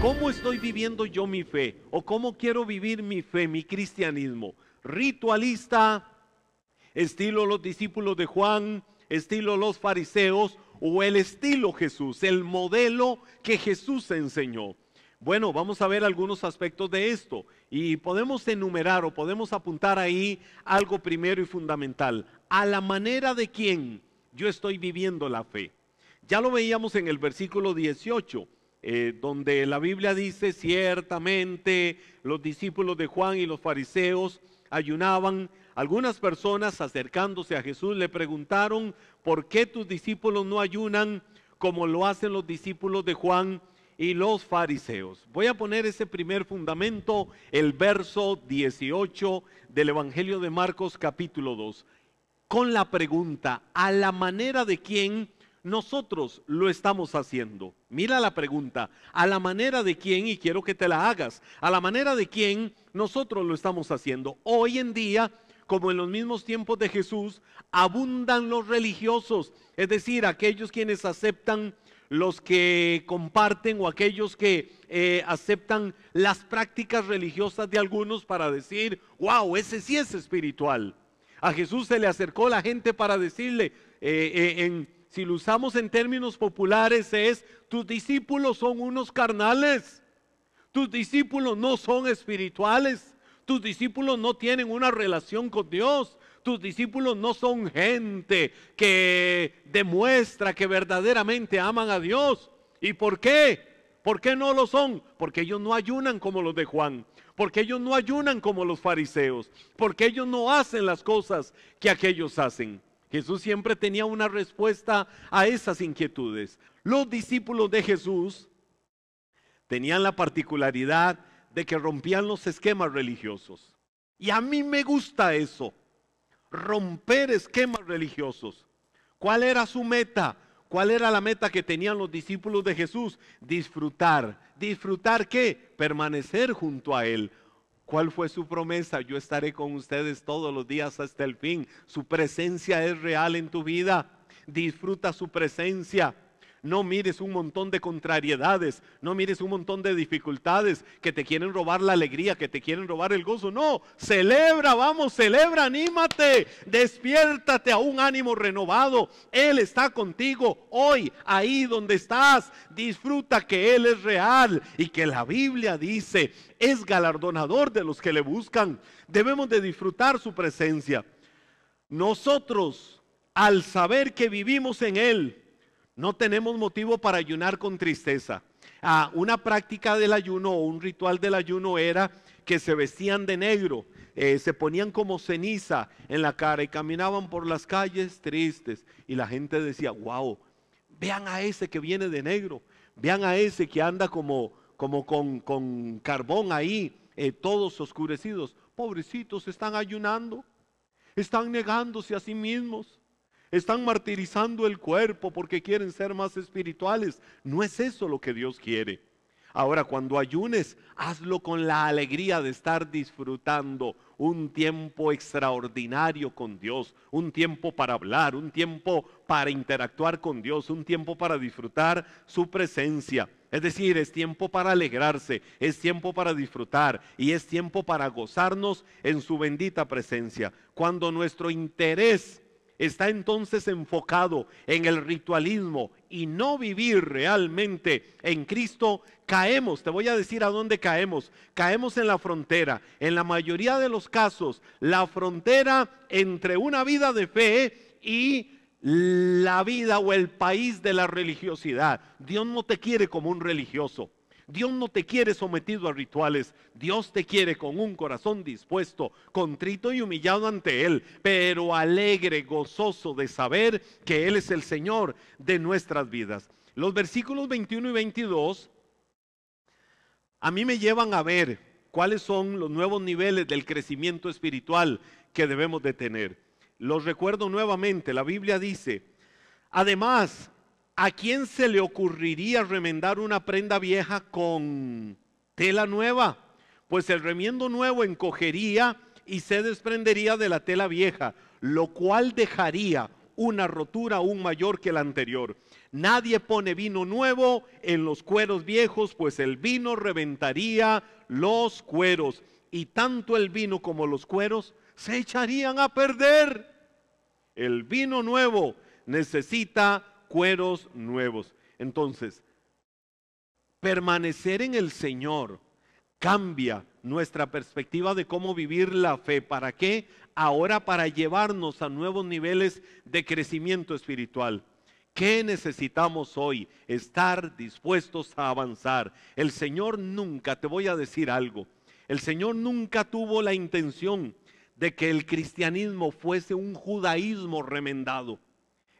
¿Cómo estoy viviendo yo mi fe? ¿O cómo quiero vivir mi fe, mi cristianismo? ¿Ritualista? ¿Estilo los discípulos de Juan? ¿Estilo los fariseos? ¿O el estilo Jesús? El modelo que Jesús enseñó. Bueno, vamos a ver algunos aspectos de esto y podemos enumerar o podemos apuntar ahí algo primero y fundamental. A la manera de quien yo estoy viviendo la fe. Ya lo veíamos en el versículo 18 eh, donde la Biblia dice, ciertamente los discípulos de Juan y los fariseos ayunaban. Algunas personas acercándose a Jesús le preguntaron, ¿por qué tus discípulos no ayunan como lo hacen los discípulos de Juan y los fariseos? Voy a poner ese primer fundamento, el verso 18 del Evangelio de Marcos capítulo 2, con la pregunta, ¿a la manera de quién? nosotros lo estamos haciendo. Mira la pregunta, a la manera de quién, y quiero que te la hagas, a la manera de quién nosotros lo estamos haciendo. Hoy en día, como en los mismos tiempos de Jesús, abundan los religiosos, es decir, aquellos quienes aceptan los que comparten o aquellos que eh, aceptan las prácticas religiosas de algunos para decir, wow, ese sí es espiritual. A Jesús se le acercó la gente para decirle eh, eh, en si lo usamos en términos populares, es, tus discípulos son unos carnales, tus discípulos no son espirituales, tus discípulos no tienen una relación con Dios, tus discípulos no son gente que demuestra que verdaderamente aman a Dios. ¿Y por qué? ¿Por qué no lo son? Porque ellos no ayunan como los de Juan, porque ellos no ayunan como los fariseos, porque ellos no hacen las cosas que aquellos hacen. Jesús siempre tenía una respuesta a esas inquietudes. Los discípulos de Jesús tenían la particularidad de que rompían los esquemas religiosos. Y a mí me gusta eso, romper esquemas religiosos. ¿Cuál era su meta? ¿Cuál era la meta que tenían los discípulos de Jesús? Disfrutar. ¿Disfrutar qué? Permanecer junto a Él, ¿Cuál fue su promesa? Yo estaré con ustedes todos los días hasta el fin. Su presencia es real en tu vida. Disfruta su presencia no mires un montón de contrariedades, no mires un montón de dificultades que te quieren robar la alegría, que te quieren robar el gozo. No, celebra, vamos, celebra, anímate, despiértate a un ánimo renovado. Él está contigo hoy, ahí donde estás. Disfruta que Él es real y que la Biblia dice, es galardonador de los que le buscan. Debemos de disfrutar su presencia. Nosotros, al saber que vivimos en Él, no tenemos motivo para ayunar con tristeza. Ah, una práctica del ayuno o un ritual del ayuno era que se vestían de negro, eh, se ponían como ceniza en la cara y caminaban por las calles tristes. Y la gente decía, wow, vean a ese que viene de negro, vean a ese que anda como, como con, carbón ahí, eh, todos oscurecidos. Pobrecitos, están ayunando, están negándose a sí mismos. Están martirizando el cuerpo porque quieren ser más espirituales. No es eso lo que Dios quiere. Ahora, cuando ayunes, hazlo con la alegría de estar disfrutando un tiempo extraordinario con Dios, un tiempo para hablar, un tiempo para interactuar con Dios, un tiempo para disfrutar su presencia. Es decir, es tiempo para alegrarse, es tiempo para disfrutar y es tiempo para gozarnos en su bendita presencia. Cuando nuestro interés está entonces enfocado en el ritualismo y no vivir realmente en Cristo, caemos, te voy a decir a dónde caemos, caemos en la frontera. En la mayoría de los casos, la frontera entre una vida de fe y la vida o el país de la religiosidad. Dios no te quiere como un religioso. Dios no te quiere sometido a rituales, Dios te quiere con un corazón dispuesto, contrito y humillado ante Él, pero alegre, gozoso de saber que Él es el Señor de nuestras vidas. Los versículos 21 y 22 a mí me llevan a ver cuáles son los nuevos niveles del crecimiento espiritual que debemos de tener. Los recuerdo nuevamente, la Biblia dice, además, ¿A quién se le ocurriría remendar una prenda vieja con tela nueva? Pues el remiendo nuevo encogería y se desprendería de la tela vieja, lo cual dejaría una rotura aún mayor que la anterior. Nadie pone vino nuevo en los cueros viejos, pues el vino reventaría los cueros, y tanto el vino como los cueros se echarían a perder. El vino nuevo necesita cueros nuevos. Entonces, permanecer en el Señor cambia nuestra perspectiva de cómo vivir la fe. ¿Para qué? Ahora para llevarnos a nuevos niveles de crecimiento espiritual. ¿Qué necesitamos hoy? Estar dispuestos a avanzar. El Señor nunca, te voy a decir algo, el Señor nunca tuvo la intención de que el cristianismo fuese un judaísmo remendado.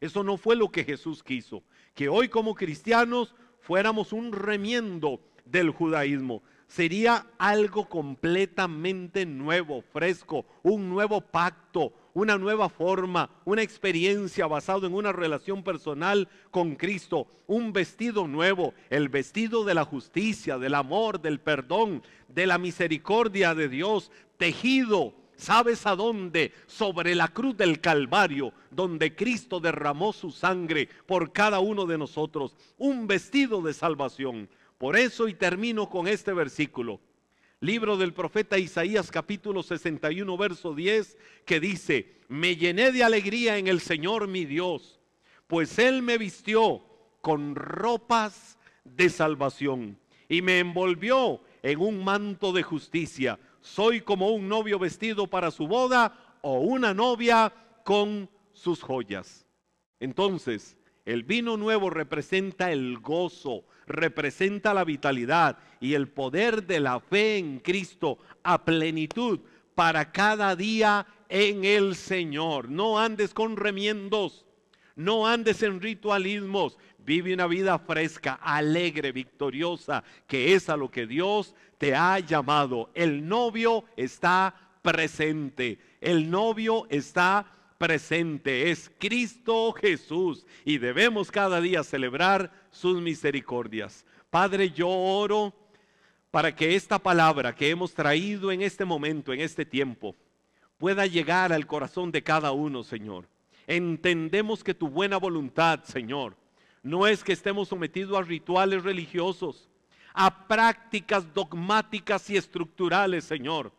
Eso no fue lo que Jesús quiso, que hoy como cristianos fuéramos un remiendo del judaísmo. Sería algo completamente nuevo, fresco, un nuevo pacto, una nueva forma, una experiencia basada en una relación personal con Cristo, un vestido nuevo, el vestido de la justicia, del amor, del perdón, de la misericordia de Dios, tejido ¿Sabes a dónde? Sobre la cruz del Calvario, donde Cristo derramó su sangre por cada uno de nosotros, un vestido de salvación. Por eso y termino con este versículo. Libro del profeta Isaías capítulo 61 verso 10 que dice, me llené de alegría en el Señor mi Dios, pues Él me vistió con ropas de salvación y me envolvió en un manto de justicia soy como un novio vestido para su boda o una novia con sus joyas. Entonces, el vino nuevo representa el gozo, representa la vitalidad y el poder de la fe en Cristo a plenitud para cada día en el Señor. No andes con remiendos, no andes en ritualismos. Vive una vida fresca, alegre, victoriosa, que es a lo que Dios te ha llamado. El novio está presente. El novio está presente. Es Cristo Jesús. Y debemos cada día celebrar sus misericordias. Padre, yo oro para que esta palabra que hemos traído en este momento, en este tiempo, pueda llegar al corazón de cada uno, Señor Entendemos que tu buena voluntad, Señor, no es que estemos sometidos a rituales religiosos, a prácticas dogmáticas y estructurales, Señor,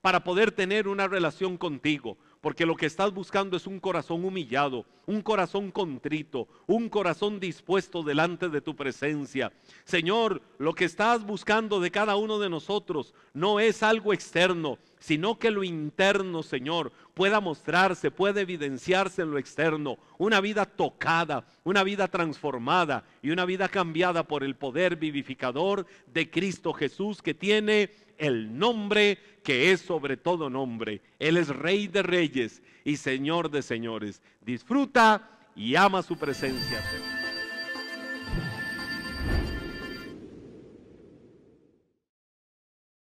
para poder tener una relación contigo porque lo que estás buscando es un corazón humillado, un corazón contrito, un corazón dispuesto delante de tu presencia. Señor, lo que estás buscando de cada uno de nosotros no es algo externo, sino que lo interno, Señor, pueda mostrarse, pueda evidenciarse en lo externo. Una vida tocada, una vida transformada y una vida cambiada por el poder vivificador de Cristo Jesús que tiene el nombre que es sobre todo nombre. Él es rey de reyes y señor de señores. Disfruta y ama su presencia.